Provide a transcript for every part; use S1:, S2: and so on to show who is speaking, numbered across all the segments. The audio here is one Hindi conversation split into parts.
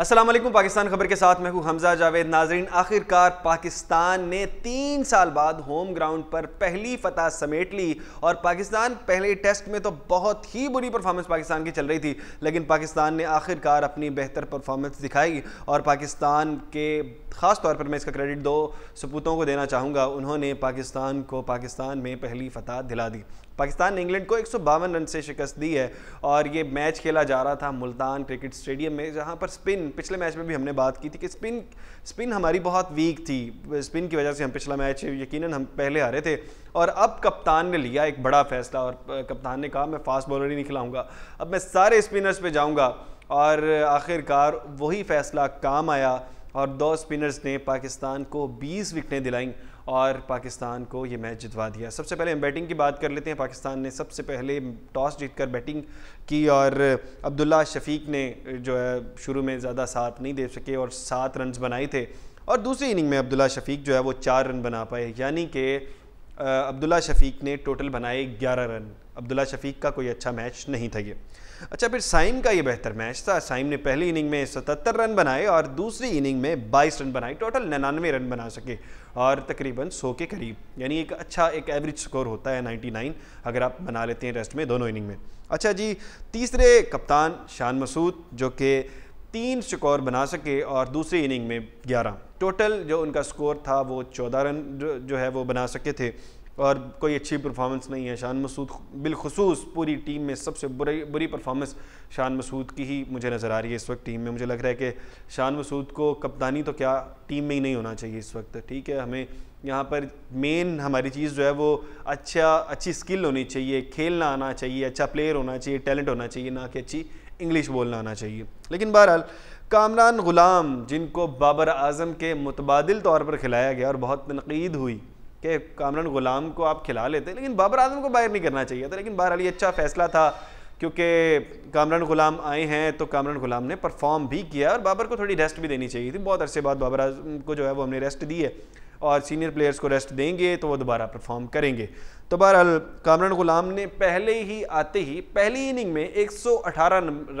S1: असलम पाकिस्तान खबर के साथ मैं हूं हमजा जावेद नाजरीन आखिरकार पाकिस्तान ने तीन साल बाद होम ग्राउंड पर पहली फतह समेट ली और पाकिस्तान पहले टेस्ट में तो बहुत ही बुरी परफॉर्मेंस पाकिस्तान की चल रही थी लेकिन पाकिस्तान ने आखिरकार अपनी बेहतर परफॉर्मेंस दिखाई और पाकिस्तान के ख़ास तौर पर मैं इसका क्रेडिट दो सपूतों को देना चाहूँगा उन्होंने पाकिस्तान को पाकिस्तान में पहली फतह दिला दी पाकिस्तान ने इंग्लैंड को एक रन से शिकस्त दी है और ये मैच खेला जा रहा था मुल्तान क्रिकेट स्टेडियम में जहाँ पर स्पिन पिछले मैच में भी हमने बात की थी कि स्पिन स्पिन हमारी बहुत वीक थी स्पिन की वजह से हम पिछला मैच यकीनन हम पहले हारे थे और अब कप्तान ने लिया एक बड़ा फैसला और कप्तान ने कहा मैं फास्ट बॉलर ही नहीं खिलाऊँगा अब मैं सारे स्पिनर्स पर जाऊँगा और आखिरकार वही फैसला काम आया और दो स्पिनर्स ने पाकिस्तान को 20 विकटें दिलाईं और पाकिस्तान को ये मैच जितवा दिया सबसे पहले हम बैटिंग की बात कर लेते हैं पाकिस्तान ने सबसे पहले टॉस जीतकर बैटिंग की और अब्दुल्ला शफीक ने जो है शुरू में ज़्यादा साथ नहीं दे सके और सात रन बनाए थे और दूसरी इनिंग में अब्दुल्ला शफीक जो है वो चार रन बना पाए यानी कि अब्दुल्ला शफीक ने टोटल बनाए 11 रन अब्दुल्ला शफीक का कोई अच्छा मैच नहीं था ये अच्छा फिर साइम का ये बेहतर मैच था साइम ने पहली इनिंग में 77 रन बनाए और दूसरी इनिंग में 22 रन बनाए टोटल निन्यानवे रन बना सके और तकरीबन 100 के करीब यानी एक अच्छा एक एवरेज स्कोर होता है 99 अगर आप बना लेते हैं रेस्ट में दोनों इनिंग में अच्छा जी तीसरे कप्तान शान मसूद जो कि तीन स्कोर बना सके और दूसरी इनिंग में ग्यारह टोटल जो उनका स्कोर था वो चौदह रन जो, है वो बना सके थे और कोई अच्छी परफॉर्मेंस नहीं है शान मसूद बिलखसूस पूरी टीम में सबसे बुरी बुरी परफॉर्मेंस शान मसूद की ही मुझे नज़र आ रही है इस वक्त टीम में मुझे लग रहा है कि शान मसूद को कप्तानी तो क्या टीम में ही नहीं होना चाहिए इस वक्त ठीक है हमें यहाँ पर मेन हमारी चीज़ जो है वो अच्छा अच्छी स्किल होनी चाहिए खेलना आना चाहिए अच्छा प्लेयर होना चाहिए टैलेंट होना चाहिए ना कि अच्छी इंग्लिश बोलना आना चाहिए लेकिन बहरहाल कामरान ग़ुलाम जिनको बाबर आजम के मुतबादल तौर पर खिलाया गया और बहुत तनकीद हुई कि कामरान ग़ुलाम को आप खिला लेते लेकिन बाबर आजम को बाहर नहीं करना चाहिए था लेकिन बहरहाल ये अच्छा फ़ैसला था क्योंकि कामरान ग़ुलाम आए हैं तो कामरान ग़ुलाम ने परफॉर्म भी किया और बाबर को थोड़ी रेस्ट भी देनी चाहिए थी बहुत अरसे बाद बाबर आजम को जो है वो हमने रेस्ट दी है और सीनियर प्लेयर्स को रेस्ट देंगे तो वो दोबारा परफॉर्म करेंगे तो बहरहाल कामरान ग़ुलाम ने पहले ही आते ही पहली इनिंग में एक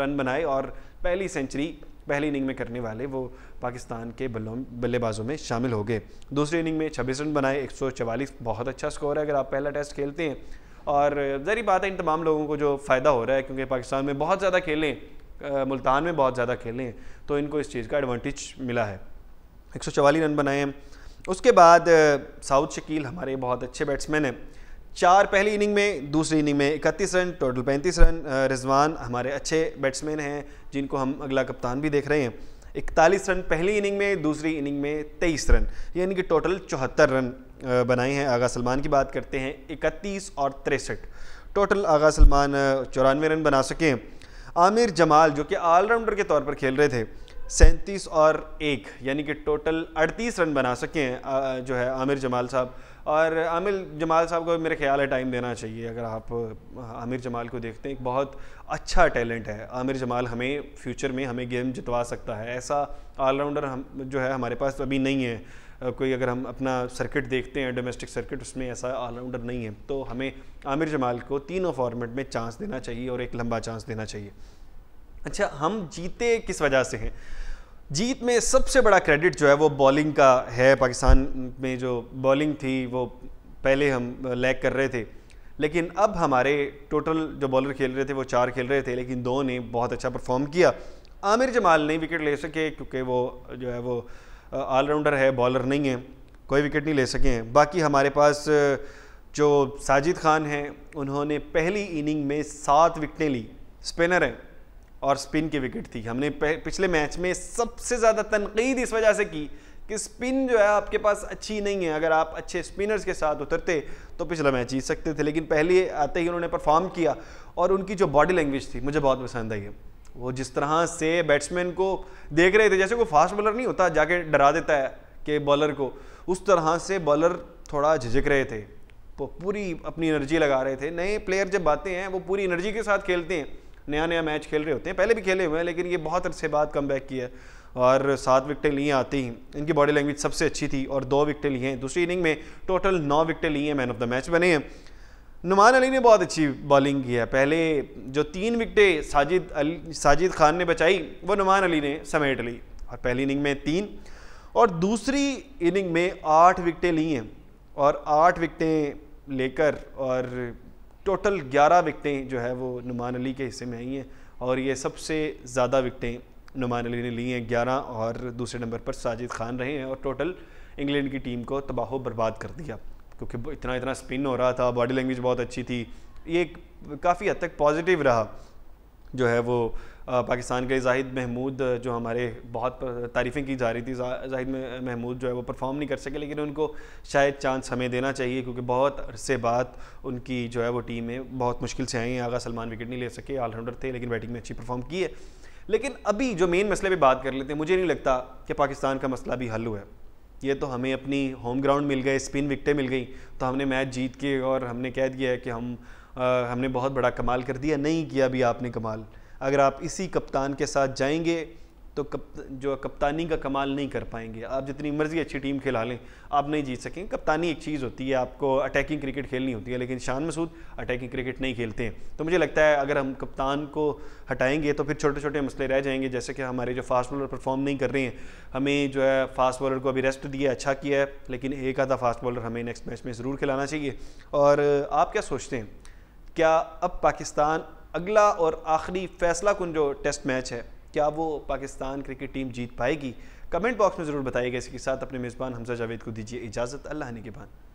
S1: रन बनाए और पहली सेंचुरी पहली इनिंग में करने वाले वो पाकिस्तान के बल्लेबाजों में शामिल हो गए दूसरी इनिंग में छब्बीस रन बनाए एक बहुत अच्छा स्कोर है अगर आप पहला टेस्ट खेलते हैं और जहरी बात है इन तमाम लोगों को जो फ़ायदा हो रहा है क्योंकि पाकिस्तान में बहुत ज़्यादा खेलें मुल्तान में बहुत ज़्यादा खेलें तो इनको इस चीज़ का एडवांटेज मिला है एक रन बनाए हैं उसके बाद साउथ शकील हमारे बहुत अच्छे बैट्समैन हैं चार पहली इनिंग में दूसरी इनिंग में 31 रन टोटल 35 रन रिजवान हमारे अच्छे बैट्समैन हैं जिनको हम अगला कप्तान भी देख रहे हैं 41 रन पहली इनिंग में दूसरी इनिंग में 23 रन यानी कि टोटल चौहत्तर रन बनाए हैं आगा सलमान की बात करते हैं 31 और तिरसठ टोटल आगा सलमान चौरानवे रन बना सके आमिर जमाल जो कि ऑलराउंडर के तौर पर खेल रहे थे सैंतीस और एक यानी कि टोटल 38 रन बना सके जो है आमिर जमाल साहब और आमिर जमाल साहब को मेरे ख्याल है टाइम देना चाहिए अगर आप आमिर जमाल को देखते हैं एक बहुत अच्छा टैलेंट है आमिर जमाल हमें फ्यूचर में हमें गेम जितवा सकता है ऐसा ऑलराउंडर हम जो है हमारे पास अभी नहीं है कोई अगर हम अपना सर्किट देखते हैं डोमेस्टिक सर्किट उसमें ऐसा ऑलराउंडर नहीं है तो हमें आमिर जमाल को तीनों फॉर्मेट में चांस देना चाहिए और एक लंबा चांस देना चाहिए अच्छा हम जीते किस वजह से हैं जीत में सबसे बड़ा क्रेडिट जो है वो बॉलिंग का है पाकिस्तान में जो बॉलिंग थी वो पहले हम लैग कर रहे थे लेकिन अब हमारे टोटल जो बॉलर खेल रहे थे वो चार खेल रहे थे लेकिन दो ने बहुत अच्छा परफॉर्म किया आमिर जमाल नहीं विकेट ले सके क्योंकि वो जो है वो ऑलराउंडर है बॉलर नहीं है कोई विकेट नहीं ले सके हैं बाकी हमारे पास जो साजिद खान हैं उन्होंने पहली इनिंग में सात विकटें ली स्पिनर हैं और स्पिन की विकेट थी हमने पिछले मैच में सबसे ज़्यादा तनकीद इस वजह से की कि स्पिन जो है आपके पास अच्छी नहीं है अगर आप अच्छे स्पिनर्स के साथ उतरते तो पिछला मैच जीत सकते थे लेकिन पहले आते ही उन्होंने परफॉर्म किया और उनकी जो बॉडी लैंग्वेज थी मुझे बहुत पसंद आई है वो जिस तरह से बैट्समैन को देख रहे थे जैसे कोई फास्ट बॉलर नहीं होता जाके डरा देता है कि बॉलर को उस तरह से बॉलर थोड़ा झिझक रहे थे वो पूरी अपनी एनर्जी लगा रहे थे नए प्लेयर जब आते हैं वो पूरी एनर्जी के साथ खेलते हैं नया नया मैच खेल रहे होते हैं पहले भी खेले हुए हैं लेकिन ये बहुत अरसे बाद कम बैक किया है और सात विकटें लिए आते ही इनकी बॉडी लैंग्वेज सबसे अच्छी थी और दो विकटें ली हैं दूसरी इनिंग में टोटल नौ विकटें ली हैं मैन ऑफ द मैच बने हैं नुमान अली ने बहुत अच्छी बॉलिंग की है पहले जो तीन विकटें साजिद अली साजिद खान ने बचाई वो नुमान अली ने समेट ली और पहली इनिंग में तीन और दूसरी इनिंग में आठ विकटें ली हैं और आठ विकटें लेकर और टोटल ग्यारह विकटें जो है वो नुमान अली के हिस्से में आई हैं और ये सबसे ज़्यादा विकटें नुमान अली ने ली हैं ग्यारह और दूसरे नंबर पर साजिद खान रहे हैं और टोटल इंग्लैंड की टीम को तबाह बर्बाद कर दिया क्योंकि इतना इतना स्पिन हो रहा था बॉडी लैंग्वेज बहुत अच्छी थी ये काफ़ी हद तक पॉजिटिव रहा जो है वो पाकिस्तान के जाहिद महमूद जो हमारे बहुत तारीफ़ें की जा रही थी जाहिद महमूद जो है वो परफॉर्म नहीं कर सके लेकिन उनको शायद चांस हमें देना चाहिए क्योंकि बहुत अरसे बाद उनकी जो है वो टीम में बहुत मुश्किल से आई हैं आगा सलमान विकेट नहीं ले सके ऑलराउंडर थे लेकिन बैटिंग में अच्छी परफॉर्म की है लेकिन अभी जो मेन मसले पर बात कर लेते हैं मुझे नहीं लगता कि पाकिस्तान का मसला भी हल हुआ है ये तो हमें अपनी होम ग्राउंड मिल गए स्पिन विकटें मिल गई तो हमने मैच जीत के और हमने कह दिया है कि हम आ, हमने बहुत बड़ा कमाल कर दिया नहीं किया भी आपने कमाल अगर आप इसी कप्तान के साथ जाएंगे तो कप जो कप्तानी का कमाल नहीं कर पाएंगे आप जितनी मर्ज़ी अच्छी टीम खिला लें आप नहीं जीत सकेंगे कप्तानी एक चीज़ होती है आपको अटैकिंग क्रिकेट खेलनी होती है लेकिन शान मसूद अटैकिंग क्रिकेट नहीं खेलते हैं तो मुझे लगता है अगर हम कप्तान को हटाएंगे तो फिर छोटे छोटे मसले रह जाएंगे जैसे कि हमारे जो फास्ट बॉलर परफॉर्म नहीं कर रहे हैं हमें जो है फास्ट बॉलर को अभी रेस्ट दिया अच्छा किया है लेकिन एक आधा फास्ट बॉलर हमें नेक्स्ट मैच में ज़रूर खिलाना चाहिए और आप क्या सोचते हैं क्या अब पाकिस्तान अगला और आखिरी फैसला कन जो टेस्ट मैच है क्या वो पाकिस्तान क्रिकेट टीम जीत पाएगी कमेंट बॉक्स में ज़रूर बताइएगा इसके साथ अपने मेज़बान हमजा जावेद को दीजिए इजाज़त अल्लाह ने के बाद